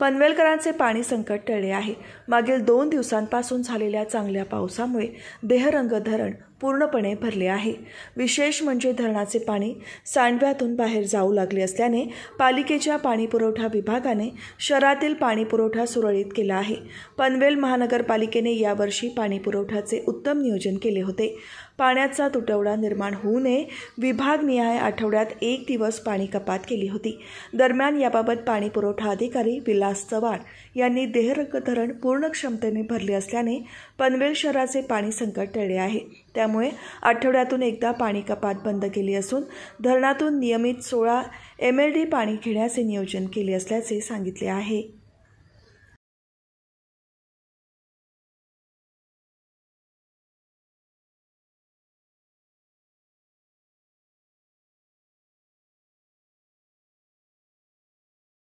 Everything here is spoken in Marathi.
पनवेलकरांचे पाणी संकट टळले आहे मागील दोन दिवसांपासून झालेल्या चांगल्या पावसामुळे देहरंग धरण पूर्णपणे भरले आहे विशेष म्हणजे धरणाचे पाणी सांडव्यातून बाहेर जाऊ लागले असल्याने पालिकेच्या पाणीपुरवठा विभागाने शहरातील पाणीपुरवठा सुरळीत केला आहे पनवेल महानगरपालिकेने यावर्षी पाणीपुरवठ्याचे उत्तम नियोजन केले होते पाण्याचा तुटवडा निर्माण होऊ नये विभागनिहाय आठवड्यात एक दिवस पाणी कपात केली होती दरम्यान याबाबत पाणीपुरवठा अधिकारी विला विलास चव्हाण यांनी देहरक धरण पूर्ण क्षमतेने भरले असल्याने पनवेल शहराचे पाणी संकट टळले आहे त्यामुळे आठवड्यातून एकदा पाणी कपात बंद केली असून धरणातून नियमित सोळा एम एल डी पाणी घेण्याचे नियोजन केले असल्याचे सांगितले आहे